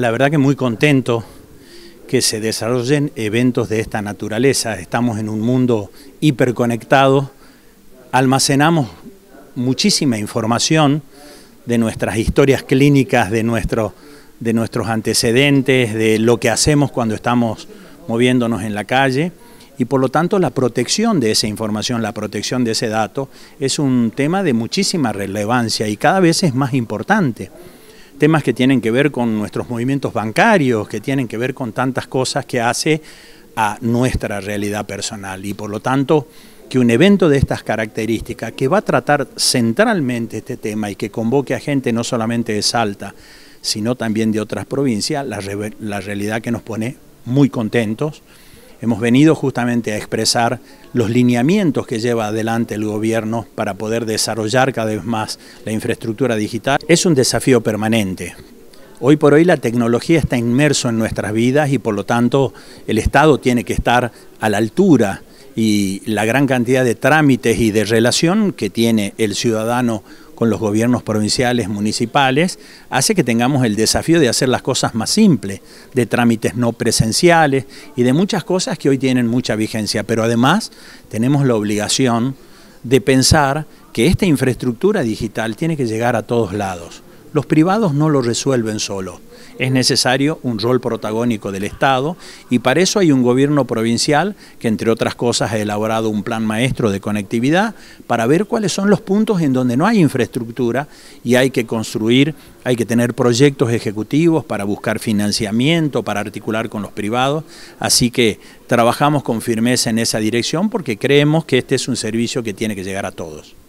la verdad que muy contento que se desarrollen eventos de esta naturaleza. Estamos en un mundo hiperconectado, almacenamos muchísima información de nuestras historias clínicas, de, nuestro, de nuestros antecedentes, de lo que hacemos cuando estamos moviéndonos en la calle y por lo tanto la protección de esa información, la protección de ese dato es un tema de muchísima relevancia y cada vez es más importante temas que tienen que ver con nuestros movimientos bancarios, que tienen que ver con tantas cosas que hace a nuestra realidad personal y por lo tanto que un evento de estas características que va a tratar centralmente este tema y que convoque a gente no solamente de Salta, sino también de otras provincias, la, la realidad que nos pone muy contentos. Hemos venido justamente a expresar los lineamientos que lleva adelante el gobierno para poder desarrollar cada vez más la infraestructura digital. Es un desafío permanente. Hoy por hoy la tecnología está inmerso en nuestras vidas y por lo tanto el Estado tiene que estar a la altura y la gran cantidad de trámites y de relación que tiene el ciudadano con los gobiernos provinciales, municipales, hace que tengamos el desafío de hacer las cosas más simples, de trámites no presenciales y de muchas cosas que hoy tienen mucha vigencia, pero además tenemos la obligación de pensar que esta infraestructura digital tiene que llegar a todos lados. Los privados no lo resuelven solo. Es necesario un rol protagónico del Estado y para eso hay un gobierno provincial que, entre otras cosas, ha elaborado un plan maestro de conectividad para ver cuáles son los puntos en donde no hay infraestructura y hay que construir, hay que tener proyectos ejecutivos para buscar financiamiento, para articular con los privados. Así que trabajamos con firmeza en esa dirección porque creemos que este es un servicio que tiene que llegar a todos.